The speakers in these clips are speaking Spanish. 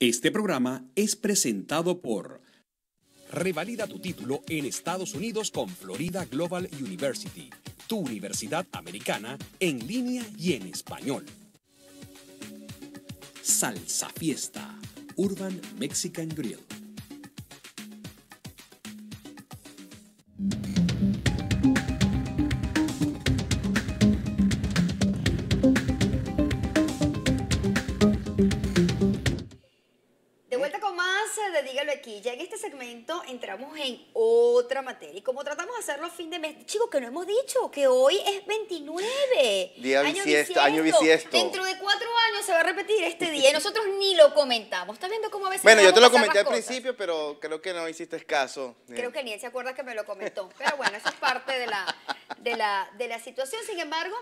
Este programa es presentado por Revalida tu título en Estados Unidos con Florida Global University, tu universidad americana en línea y en español. Salsa Fiesta, Urban Mexican Grill. Y ya en este segmento entramos en otra materia. Y como tratamos de hacerlo fin de mes, chicos, que no hemos dicho que hoy es 29. Día año bisiesto, Año bisiesto. Dentro de cuatro años se va a repetir este día y nosotros ni lo comentamos. ¿Estás viendo cómo a veces... Bueno, yo te lo comenté al principio, pero creo que no hiciste caso. Creo que ni él se acuerda que me lo comentó. Pero bueno, eso es parte de la, de la, de la situación. Sin embargo,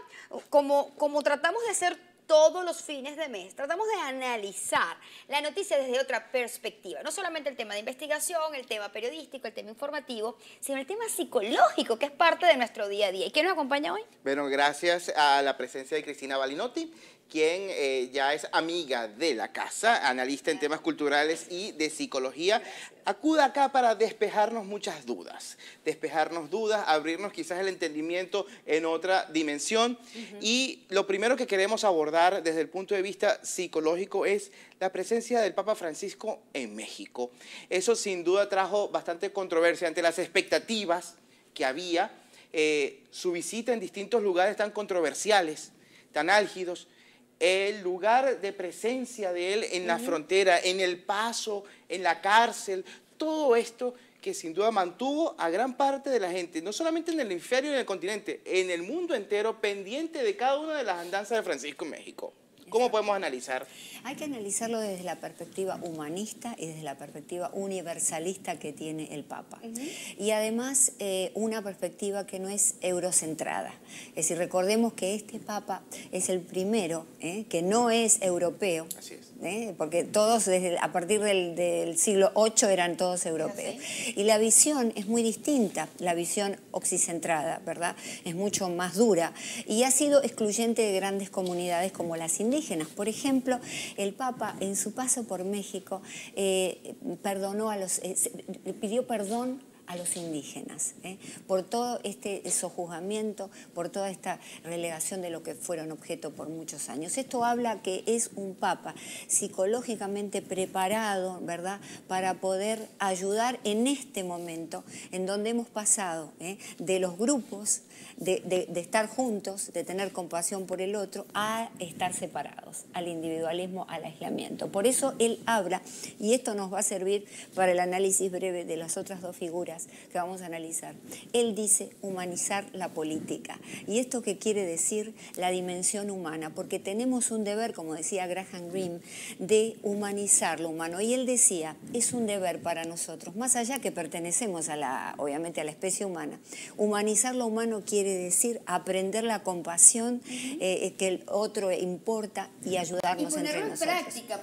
como, como tratamos de hacer todos los fines de mes. Tratamos de analizar la noticia desde otra perspectiva, no solamente el tema de investigación, el tema periodístico, el tema informativo, sino el tema psicológico, que es parte de nuestro día a día. ¿Y quién nos acompaña hoy? Bueno, gracias a la presencia de Cristina Balinotti, quien eh, ya es amiga de la casa, analista en temas culturales y de psicología, acuda acá para despejarnos muchas dudas, despejarnos dudas, abrirnos quizás el entendimiento en otra dimensión. Y lo primero que queremos abordar desde el punto de vista psicológico es la presencia del Papa Francisco en México. Eso sin duda trajo bastante controversia ante las expectativas que había. Eh, su visita en distintos lugares tan controversiales, tan álgidos, el lugar de presencia de Él en la frontera, en el paso, en la cárcel, todo esto que sin duda mantuvo a gran parte de la gente, no solamente en el infierno y en el continente, en el mundo entero, pendiente de cada una de las andanzas de Francisco en México. ¿Cómo podemos analizar? Hay que analizarlo desde la perspectiva humanista y desde la perspectiva universalista que tiene el Papa. Y además eh, una perspectiva que no es eurocentrada. Es decir, recordemos que este Papa es el primero eh, que no es europeo. Así es ¿eh? porque todos desde, a partir del, siglo VIII eran todos europeos. Ah, y la visión es muy distinta, la visión oxicentrada ¿verdad? Es mucho más dura y ha sido excluyente de grandes comunidades como las indígenas. Por ejemplo, el Papa en su paso por México eh, perdonó a los, eh, pidió perdón a los indígenas, ¿eh? por todo este sojuzgamiento, por toda esta relegación de lo que fueron objeto por muchos años. Esto habla que es un papa psicológicamente preparado, ¿verdad?, para poder ayudar en este momento en donde hemos pasado ¿eh? de los grupos de, estar juntos, de tener compasión por el otro, a estar separados, al individualismo, al aislamiento. Por eso él habla, y esto nos va a servir para el análisis breve de las otras dos figuras que vamos a analizar. Él dice humanizar la política. ¿Y esto qué quiere decir? La dimensión humana, porque tenemos un deber, como decía Graham Greene, de humanizar lo humano. Y él decía, es un deber para nosotros, más allá que pertenecemos a la, obviamente a la especie humana, humanizar lo humano quiere decir aprender la compasión, eh, eh, que el otro importa y ayudarnos entre nosotros.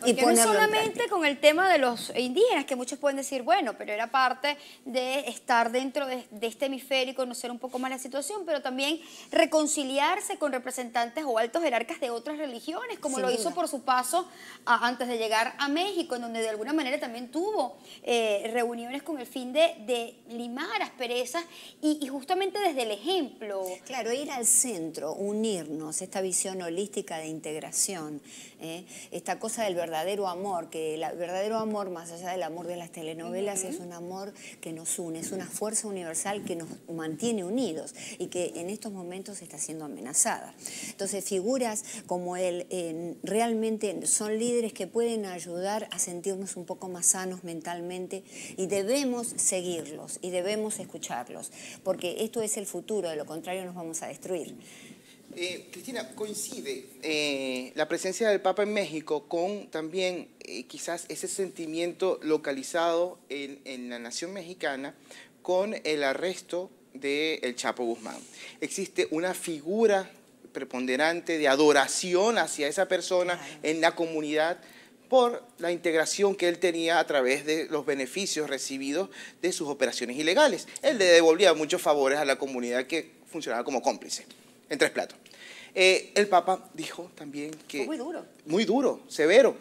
y no solamente con el tema de los indígenas, que muchos pueden decir, bueno, pero era parte de estar dentro de, este hemisferio, conocer un poco más la situación, pero también reconciliarse con representantes o altos jerarcas de otras religiones, como lo hizo por su paso antes de llegar a México, en donde de alguna manera también tuvo eh, reuniones con el fin de, de limar asperezas y, y justamente desde el ejemplo Claro, ir al centro, unirnos, esta visión holística de integración, ¿eh? esta cosa del verdadero amor, que el verdadero amor, más allá del amor de las telenovelas, es un amor que nos une, es una fuerza universal que nos mantiene unidos y que en estos momentos está siendo amenazada. Entonces, figuras como él realmente son líderes que pueden ayudar a sentirnos un poco más sanos mentalmente y debemos seguirlos y debemos escucharlos, porque esto es el futuro de los contrario nos vamos a destruir. Eh, Cristina, coincide eh, la presencia del Papa en México con también eh, quizás ese sentimiento localizado en, la nación mexicana con el arresto del Chapo Guzmán. Existe una figura preponderante de adoración hacia esa persona en la comunidad por la integración que él tenía a través de los beneficios recibidos de sus operaciones ilegales. Él le devolvía muchos favores a la comunidad que funcionaba como cómplice, en tres platos. Eh, el Papa dijo también que... Muy duro. Muy duro, severo.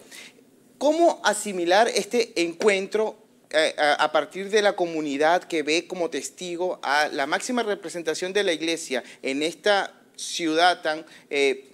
¿Cómo asimilar este encuentro eh, a partir de la comunidad que ve como testigo a la máxima representación de la iglesia en esta ciudad tan eh,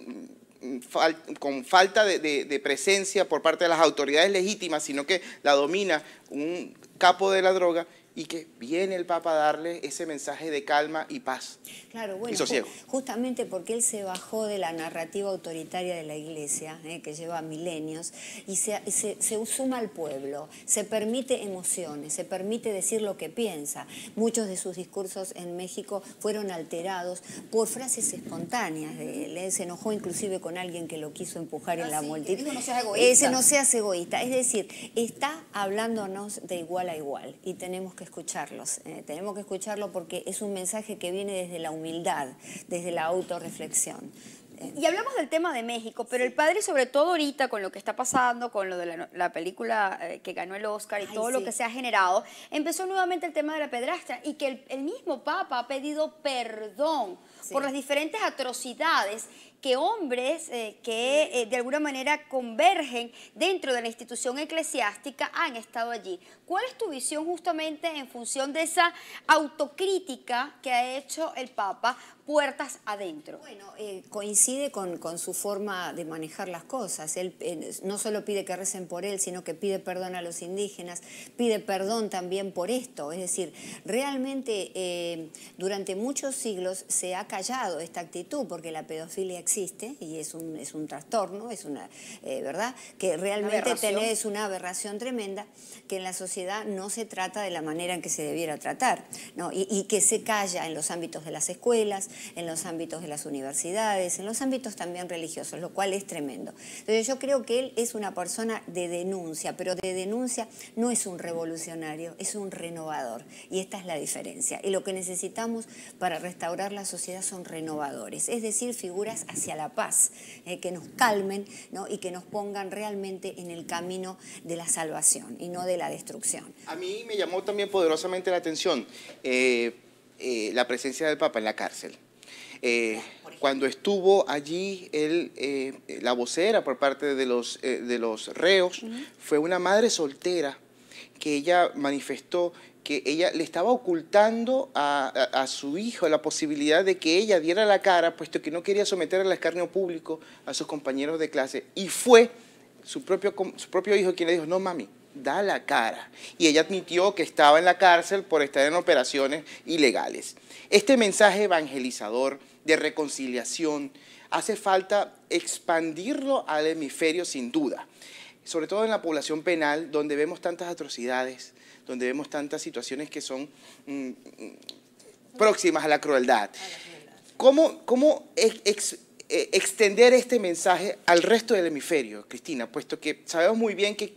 con falta de, presencia por parte de las autoridades legítimas, sino que la domina un capo de la droga y que viene el Papa a darle ese mensaje de calma y paz claro, bueno, Justamente porque él se bajó de la narrativa autoritaria de la Iglesia, eh, que lleva milenios, y se, se, suma al pueblo, se permite emociones, se permite decir lo que piensa. Muchos de sus discursos en México fueron alterados por frases espontáneas. Él eh, se enojó inclusive con alguien que lo quiso empujar en ah, la multitud. No Ese no seas egoísta. Es decir, está hablándonos de igual a igual y tenemos que escucharlos, eh, tenemos que escucharlo porque es un mensaje que viene desde la humildad, desde la autorreflexión. Y hablamos del tema de México, pero el padre sobre todo ahorita con lo que está pasando, con lo de la, película eh, que ganó el Oscar y todo lo que se ha generado, empezó nuevamente el tema de la pedrastra y que el, mismo Papa ha pedido perdón por las diferentes atrocidades que hombres eh, que eh, de alguna manera convergen dentro de la institución eclesiástica han estado allí. ¿Cuál es tu visión justamente en función de esa autocrítica que ha hecho el Papa puertas adentro? Bueno, eh, coincide con, con, su forma de manejar las cosas. Él no solo pide que recen por él, sino que pide perdón a los indígenas, pide perdón también por esto. Es decir, realmente durante muchos siglos se ha callado esta actitud porque la pedofilia existe y es un, es un trastorno, es una, eh, ¿verdad? Que realmente es una aberración tremenda que en la sociedad no se trata de la manera en que se debiera tratar, ¿no? Y, que se calla en los ámbitos de las escuelas, en los ámbitos de las universidades, en los ámbitos también religiosos, lo cual es tremendo. Entonces yo creo que él es una persona de denuncia, pero de denuncia no es un revolucionario, es un renovador. Y esta es la diferencia. Y lo que necesitamos para restaurar la sociedad son renovadores, es decir, figuras hacia la paz, eh, que nos calmen y que nos pongan realmente en el camino de la salvación y no de la destrucción. A mí me llamó también poderosamente la atención eh, eh, la presencia del Papa en la cárcel. cuando estuvo allí la vocera por parte de los, de los reos fue una madre soltera que ella manifestó que ella le estaba ocultando a, su hijo la posibilidad de que ella diera la cara, puesto que no quería someter al escarnio público a sus compañeros de clase. Y fue su propio, su propio hijo quien le dijo, no mami, da la cara. Y ella admitió que estaba en la cárcel por estar en operaciones ilegales. Este mensaje evangelizador de reconciliación hace falta expandirlo al hemisferio sin duda, sobre todo en la población penal, donde vemos tantas atrocidades, donde vemos tantas situaciones que son mm, mm, próximas a la crueldad. ¿Cómo, eh, extender este mensaje al resto del hemisferio, Cristina? Puesto que sabemos muy bien que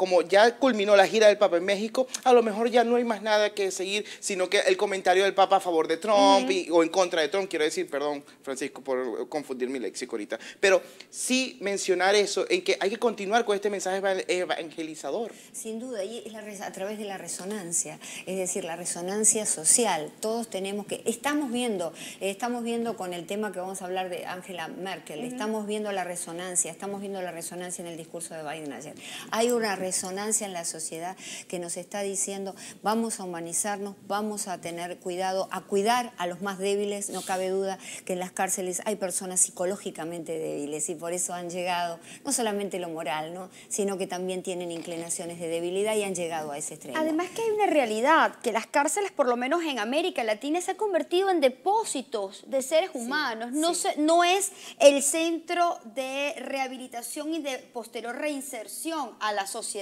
como ya culminó la gira del Papa en México, a lo mejor ya no hay más nada que seguir, sino que el comentario del Papa a favor de Trump o en contra de Trump, quiero decir, perdón, Francisco, por confundir mi léxico ahorita, pero sí mencionar eso, en que hay que continuar con este mensaje evangelizador. Sin duda, y a través de la resonancia, es decir, la resonancia social, todos tenemos que, estamos viendo, estamos viendo con el tema que vamos a hablar de Angela Merkel, estamos viendo la resonancia, estamos viendo la resonancia en el discurso de Biden ayer. Hay una resonancia resonancia en la sociedad que nos está diciendo vamos a humanizarnos, vamos a tener cuidado, a cuidar a los más débiles. No cabe duda que en las cárceles hay personas psicológicamente débiles y por eso han llegado, no solamente lo moral, ¿no? sino que también tienen inclinaciones de debilidad y han llegado a ese extremo. Además que hay una realidad, que las cárceles, por lo menos en América Latina, se han convertido en depósitos de seres humanos. no, no es el centro de rehabilitación y de posterior reinserción a la sociedad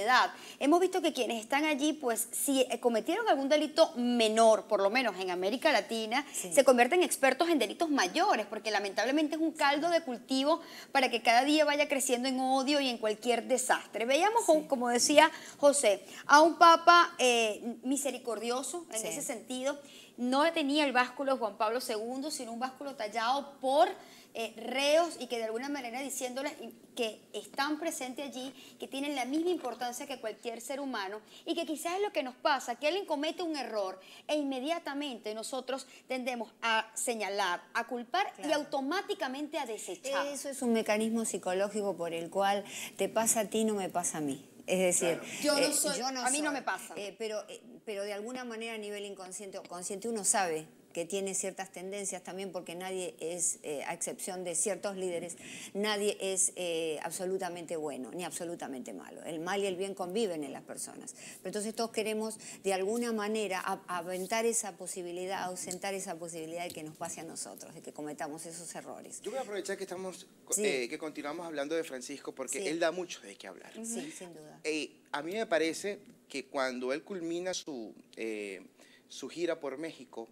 Hemos visto que quienes están allí, pues si eh, cometieron algún delito menor, por lo menos en América Latina, se convierten en expertos en delitos mayores, porque lamentablemente es un caldo de cultivo para que cada día vaya creciendo en odio y en cualquier desastre. Veíamos, como decía José, a un papa eh, misericordioso en ese sentido. No tenía el básculo de Juan Pablo II, sino un básculo tallado por reyes. Eh, y que de alguna manera diciéndoles que están presentes allí, que tienen la misma importancia que cualquier ser humano y que quizás es lo que nos pasa, que alguien comete un error e inmediatamente nosotros tendemos a señalar, a culpar y automáticamente a desechar. Eso es un mecanismo psicológico por el cual te pasa a ti, no me pasa a mí. Es decir, yo eh, a mí no me pasa. Eh, pero, eh, pero de alguna manera a nivel inconsciente o consciente uno sabe que tiene ciertas tendencias también porque nadie es, eh, a excepción de ciertos líderes, nadie es eh, absolutamente bueno ni absolutamente malo. El mal y el bien conviven en las personas. Pero entonces todos queremos de alguna manera aventar esa posibilidad, ausentar esa posibilidad de que nos pase a nosotros, de que cometamos esos errores. Yo voy a aprovechar que estamos, eh, que continuamos hablando de Francisco porque él da mucho de qué hablar. Sí, sin duda. a mí me parece que cuando él culmina su, su gira por México,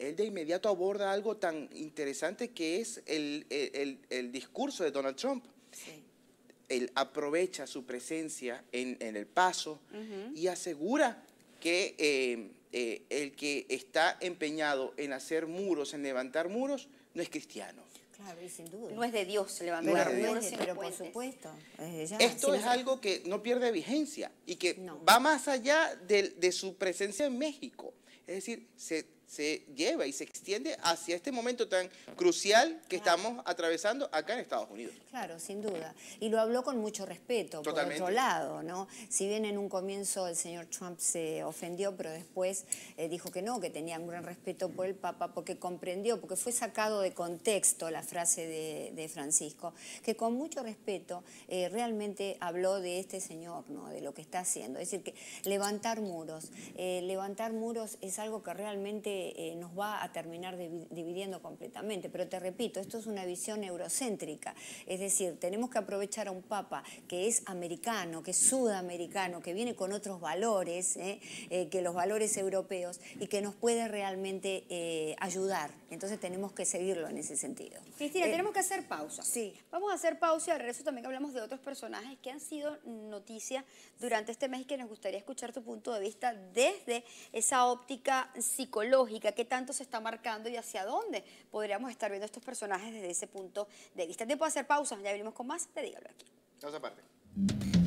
él de inmediato aborda algo tan interesante que es el, discurso de Donald Trump. Él aprovecha su presencia en, el paso y asegura que eh, eh, el que está empeñado en hacer muros, en levantar muros, no es cristiano. Claro, y sin duda. No es de Dios levantar muros, pero por supuesto. Esto es algo que no pierde vigencia y que va más allá de, de su presencia en México. Es decir, se se lleva y se extiende hacia este momento tan crucial que estamos atravesando acá en Estados Unidos. Claro, sin duda. Y lo habló con mucho respeto, por otro lado, ¿no? Si bien en un comienzo el señor Trump se ofendió, pero después eh, dijo que no, que tenía un gran respeto por el Papa, porque comprendió, porque fue sacado de contexto la frase de, Francisco, que con mucho respeto eh, realmente habló de este señor, ¿no? De lo que está haciendo. Es decir, que levantar muros, eh, levantar muros es algo que realmente eh, nos va a terminar dividiendo completamente. Pero te repito, esto es una visión eurocéntrica, es decir, tenemos que aprovechar a un Papa que es americano, que es sudamericano, que viene con otros valores, ¿eh? Eh, que los valores europeos, y que nos puede realmente ayudar. Entonces tenemos que seguirlo en ese sentido. Cristina, tenemos que hacer pausa. Sí. Vamos a hacer pausa y al regreso también hablamos de otros personajes que han sido noticia durante este mes y que nos gustaría escuchar tu punto de vista desde esa óptica psicológica qué tanto se está marcando y hacia dónde podríamos estar viendo estos personajes desde ese punto de vista. Tiempo de hacer pausas, ya venimos con más, te digo. aquí.